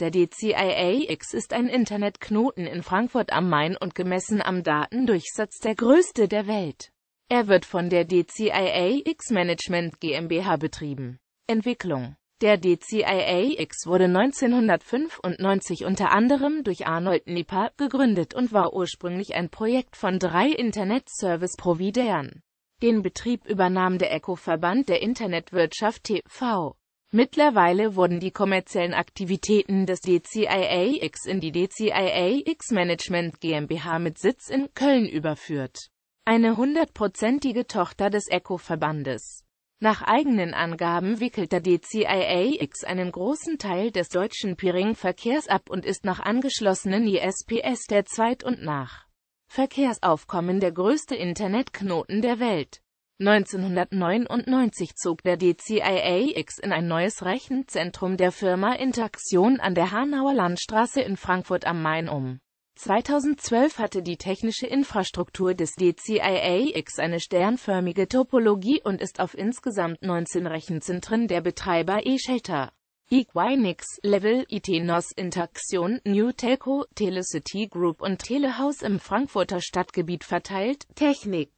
Der DCIAX ist ein Internetknoten in Frankfurt am Main und gemessen am Datendurchsatz der größte der Welt. Er wird von der DCIAX Management GmbH betrieben. Entwicklung Der DCIAX wurde 1995 unter anderem durch Arnold Nipper gegründet und war ursprünglich ein Projekt von drei Internet-Service-Providern. Den Betrieb übernahm der ECO-Verband der Internetwirtschaft TV. Mittlerweile wurden die kommerziellen Aktivitäten des DCIAX in die DCIAX Management GmbH mit Sitz in Köln überführt. Eine hundertprozentige Tochter des ECO-Verbandes. Nach eigenen Angaben wickelt der DCIAX einen großen Teil des deutschen Piring-Verkehrs ab und ist nach angeschlossenen ISPS der zweit- und nach Verkehrsaufkommen der größte Internetknoten der Welt. 1999 zog der DCIAX in ein neues Rechenzentrum der Firma Interaction an der Hanauer Landstraße in Frankfurt am Main um. 2012 hatte die technische Infrastruktur des DCIAX eine sternförmige Topologie und ist auf insgesamt 19 Rechenzentren der Betreiber eShelter, Equinix, Level, ITNOS, Interaction, New Telco, Telecity Group und Telehouse im Frankfurter Stadtgebiet verteilt. Technik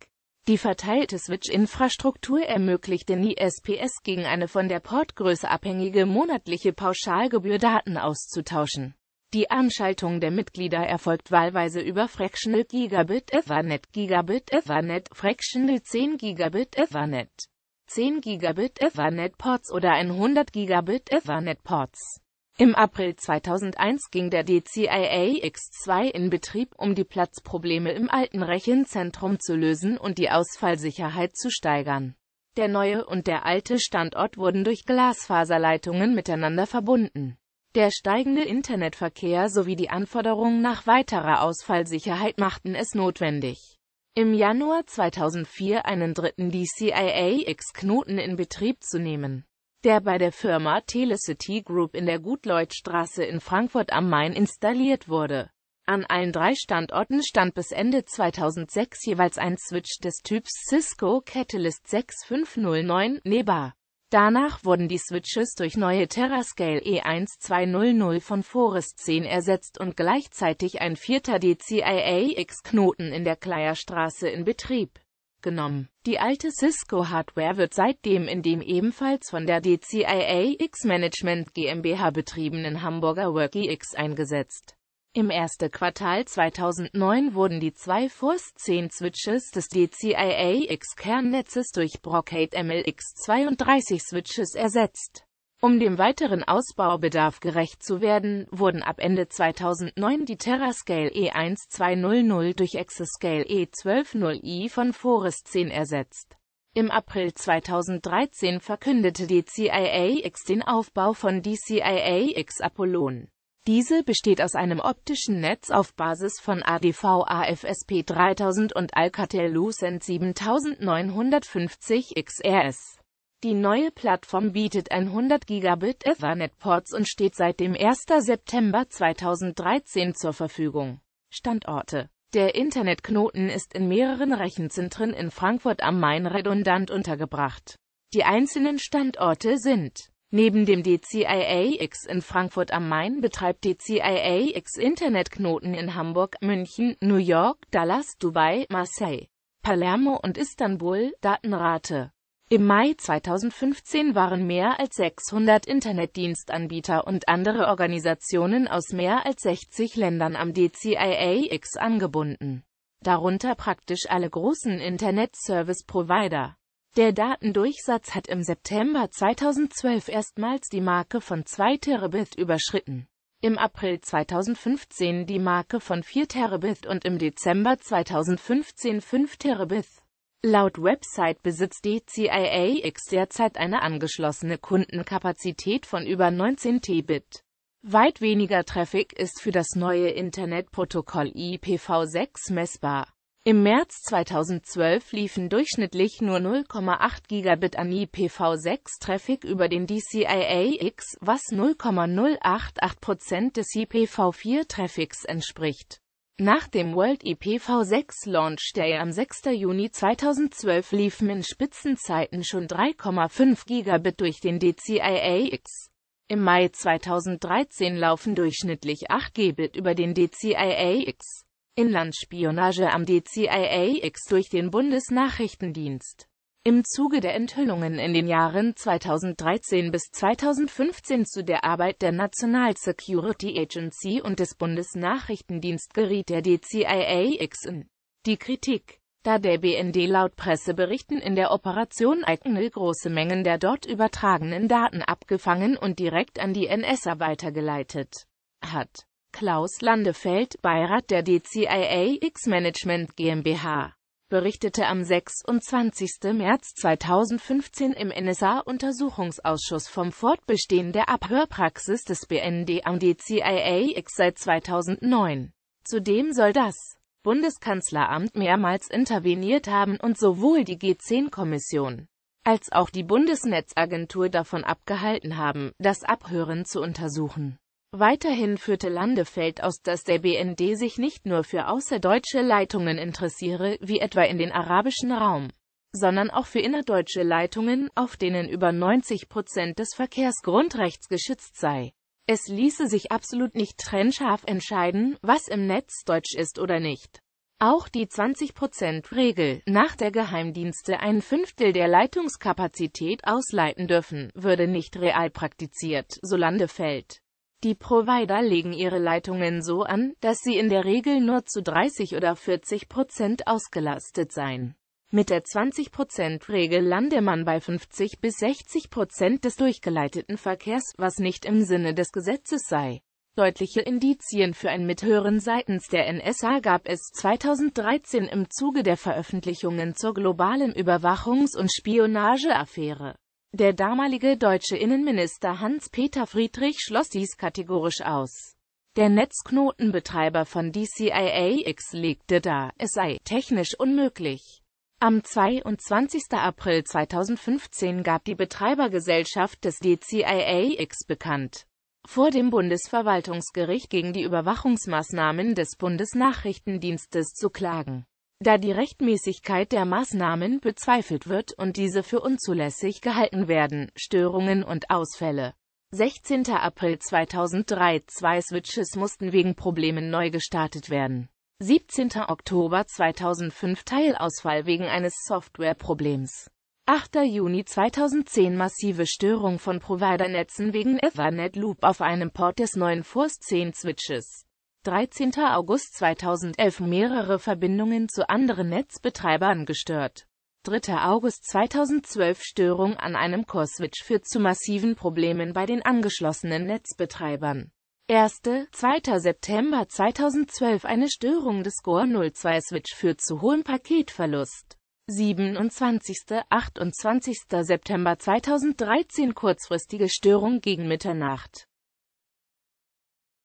die verteilte Switch-Infrastruktur ermöglicht den ISPs gegen eine von der Portgröße abhängige monatliche Pauschalgebühr Daten auszutauschen. Die Anschaltung der Mitglieder erfolgt wahlweise über Fractional Gigabit Ethernet Gigabit Ethernet Fractional 10 Gigabit Ethernet 10 Gigabit Ethernet Ports oder 100 Gigabit Ethernet Ports. Im April 2001 ging der DCIA X2 in Betrieb, um die Platzprobleme im alten Rechenzentrum zu lösen und die Ausfallsicherheit zu steigern. Der neue und der alte Standort wurden durch Glasfaserleitungen miteinander verbunden. Der steigende Internetverkehr sowie die Anforderungen nach weiterer Ausfallsicherheit machten es notwendig, im Januar 2004 einen dritten DCIA-X-Knoten in Betrieb zu nehmen der bei der Firma Telecity Group in der Gutleutstraße in Frankfurt am Main installiert wurde. An allen drei Standorten stand bis Ende 2006 jeweils ein Switch des Typs Cisco Catalyst 6509 NEBA. Danach wurden die Switches durch neue Terrascale E1200 von Forest 10 ersetzt und gleichzeitig ein vierter DCIAX-Knoten in der Kleierstraße in Betrieb genommen. Die alte Cisco-Hardware wird seitdem in dem ebenfalls von der DCIA X Management GmbH betriebenen Hamburger Worky e X eingesetzt. Im ersten Quartal 2009 wurden die zwei Force 10 Switches des DCIA X Kernnetzes durch Brocade MLX 32 Switches ersetzt. Um dem weiteren Ausbaubedarf gerecht zu werden, wurden ab Ende 2009 die TerraScale E1200 durch Exascale E120i von Forest 10 ersetzt. Im April 2013 verkündete die CIAX den Aufbau von DCIAX Apollon. Diese besteht aus einem optischen Netz auf Basis von ADV AFSP 3000 und Alcatel-Lucent 7950 XRS. Die neue Plattform bietet 100 Gigabit Ethernet-Ports und steht seit dem 1. September 2013 zur Verfügung. Standorte Der Internetknoten ist in mehreren Rechenzentren in Frankfurt am Main redundant untergebracht. Die einzelnen Standorte sind Neben dem DCIAX in Frankfurt am Main betreibt DCIAX Internetknoten in Hamburg, München, New York, Dallas, Dubai, Marseille, Palermo und Istanbul, Datenrate im Mai 2015 waren mehr als 600 Internetdienstanbieter und andere Organisationen aus mehr als 60 Ländern am DCIAX angebunden, darunter praktisch alle großen Internet-Service-Provider. Der Datendurchsatz hat im September 2012 erstmals die Marke von 2 Terabit überschritten, im April 2015 die Marke von 4 Terabit und im Dezember 2015 5 Terabit. Laut Website besitzt DCIAX derzeit eine angeschlossene Kundenkapazität von über 19 Tbit. Weit weniger Traffic ist für das neue Internetprotokoll IPv6 messbar. Im März 2012 liefen durchschnittlich nur 0,8 Gigabit an IPv6-Traffic über den DCIAX, was 0,088% Prozent des IPv4-Traffics entspricht. Nach dem World IPv6 e Launch Day am 6. Juni 2012 liefen in Spitzenzeiten schon 3,5 Gigabit durch den DCIAX. Im Mai 2013 laufen durchschnittlich 8 Gigabit über den DCIAX. Inlandsspionage am DCIAX durch den Bundesnachrichtendienst im Zuge der Enthüllungen in den Jahren 2013 bis 2015 zu der Arbeit der National Security Agency und des Bundesnachrichtendienst geriet der DCIAX in die Kritik, da der BND laut Presseberichten in der Operation Eignel große Mengen der dort übertragenen Daten abgefangen und direkt an die NSA weitergeleitet hat. Klaus Landefeld, Beirat der DCIAX Management GmbH berichtete am 26. März 2015 im NSA-Untersuchungsausschuss vom Fortbestehen der Abhörpraxis des BND am DCIAX seit 2009. Zudem soll das Bundeskanzleramt mehrmals interveniert haben und sowohl die G10-Kommission als auch die Bundesnetzagentur davon abgehalten haben, das Abhören zu untersuchen. Weiterhin führte Landefeld aus, dass der BND sich nicht nur für außerdeutsche Leitungen interessiere, wie etwa in den arabischen Raum, sondern auch für innerdeutsche Leitungen, auf denen über 90 Prozent des Verkehrsgrundrechts geschützt sei. Es ließe sich absolut nicht trennscharf entscheiden, was im Netz deutsch ist oder nicht. Auch die 20%-Regel, nach der Geheimdienste ein Fünftel der Leitungskapazität ausleiten dürfen, würde nicht real praktiziert, so Landefeld. Die Provider legen ihre Leitungen so an, dass sie in der Regel nur zu 30 oder 40 Prozent ausgelastet seien. Mit der 20%-Regel prozent lande man bei 50 bis 60 Prozent des durchgeleiteten Verkehrs, was nicht im Sinne des Gesetzes sei. Deutliche Indizien für ein Mithören seitens der NSA gab es 2013 im Zuge der Veröffentlichungen zur globalen Überwachungs- und Spionageaffäre. Der damalige deutsche Innenminister Hans-Peter Friedrich schloss dies kategorisch aus. Der Netzknotenbetreiber von DCIAX legte dar, es sei technisch unmöglich. Am 22. April 2015 gab die Betreibergesellschaft des DCIAX bekannt, vor dem Bundesverwaltungsgericht gegen die Überwachungsmaßnahmen des Bundesnachrichtendienstes zu klagen da die Rechtmäßigkeit der Maßnahmen bezweifelt wird und diese für unzulässig gehalten werden, Störungen und Ausfälle. 16. April 2003 Zwei Switches mussten wegen Problemen neu gestartet werden. 17. Oktober 2005 Teilausfall wegen eines Softwareproblems. 8. Juni 2010 massive Störung von Providernetzen wegen Ethernet Loop auf einem Port des neuen Force 10 Switches. 13. August 2011 mehrere Verbindungen zu anderen Netzbetreibern gestört. 3. August 2012 Störung an einem Core-Switch führt zu massiven Problemen bei den angeschlossenen Netzbetreibern. 1. 2. September 2012 Eine Störung des Core 02 Switch führt zu hohem Paketverlust. 27. 28. September 2013 Kurzfristige Störung gegen Mitternacht.